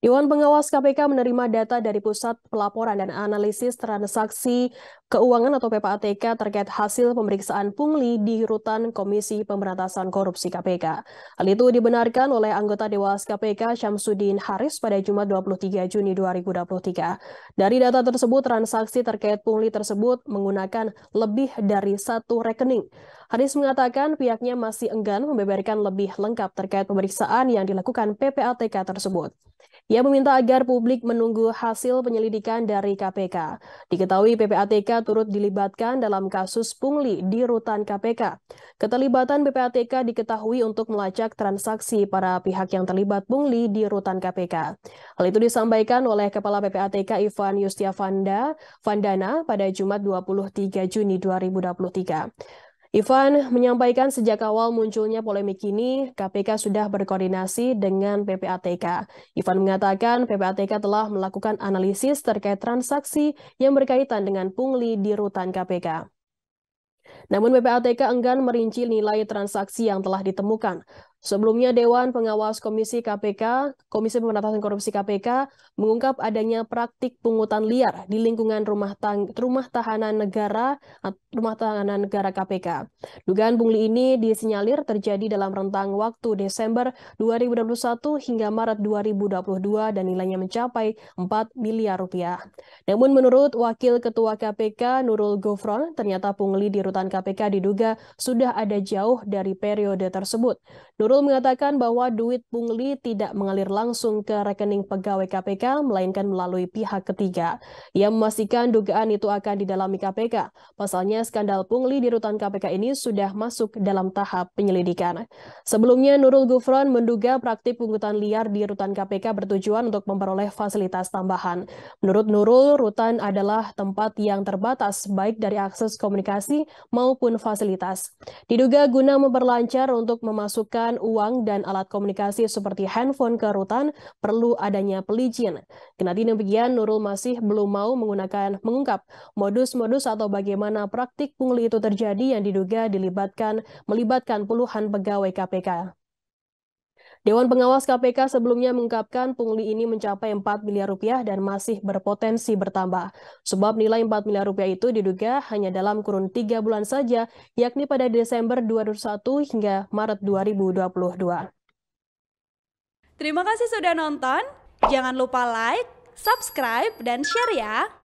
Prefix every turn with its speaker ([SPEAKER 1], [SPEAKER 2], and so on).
[SPEAKER 1] Dewan Pengawas KPK menerima data dari Pusat Pelaporan dan Analisis Transaksi Keuangan atau PPATK terkait hasil pemeriksaan pungli di Rutan Komisi Pemberantasan Korupsi KPK. Hal itu dibenarkan oleh anggota Dewas KPK Syamsuddin Haris pada Jumat 23 Juni 2023. Dari data tersebut, transaksi terkait pungli tersebut menggunakan lebih dari satu rekening. Haris mengatakan pihaknya masih enggan membeberkan lebih lengkap terkait pemeriksaan yang dilakukan PPATK tersebut. Ia meminta agar publik menunggu hasil penyelidikan dari KPK. Diketahui PPATK turut dilibatkan dalam kasus pungli di rutan KPK. Keterlibatan PPATK diketahui untuk melacak transaksi para pihak yang terlibat pungli di rutan KPK. Hal itu disampaikan oleh Kepala PPATK Ivan Yustiavanda Vandana pada Jumat 23 Juni 2023. Ivan menyampaikan sejak awal munculnya polemik ini, KPK sudah berkoordinasi dengan PPATK. Ivan mengatakan PPATK telah melakukan analisis terkait transaksi yang berkaitan dengan pungli di rutan KPK. Namun PPATK enggan merinci nilai transaksi yang telah ditemukan. Sebelumnya Dewan Pengawas Komisi KPK, Komisi Pemberantasan Korupsi KPK mengungkap adanya praktik pungutan liar di lingkungan rumah tang rumah tahanan negara rumah tahanan negara KPK. Dugaan pungli ini disinyalir terjadi dalam rentang waktu Desember 2021 hingga Maret 2022 dan nilainya mencapai 4 miliar rupiah. Namun menurut Wakil Ketua KPK Nurul Gofron, ternyata pungli di rutan KPK diduga sudah ada jauh dari periode tersebut. Nurul Nurul mengatakan bahwa duit pungli tidak mengalir langsung ke rekening pegawai KPK, melainkan melalui pihak ketiga. Ia memastikan dugaan itu akan didalami KPK. Pasalnya, skandal pungli di rutan KPK ini sudah masuk dalam tahap penyelidikan. Sebelumnya, Nurul Gufron menduga praktik pungutan liar di rutan KPK bertujuan untuk memperoleh fasilitas tambahan. Menurut Nurul, rutan adalah tempat yang terbatas, baik dari akses komunikasi maupun fasilitas. Diduga guna memperlancar untuk memasukkan uang dan alat komunikasi seperti handphone ke rutan perlu adanya pelicin. Kendati demikian, Nurul masih belum mau menggunakan mengungkap modus-modus atau bagaimana praktik pungli itu terjadi yang diduga dilibatkan melibatkan puluhan pegawai KPK. Dewan Pengawas KPK sebelumnya mengungkapkan pungli ini mencapai 4 miliar rupiah dan masih berpotensi bertambah. Sebab nilai 4 miliar rupiah itu diduga hanya dalam kurun 3 bulan saja, yakni pada Desember 2021 hingga Maret 2022. Terima kasih sudah nonton. Jangan lupa like, subscribe, dan share ya.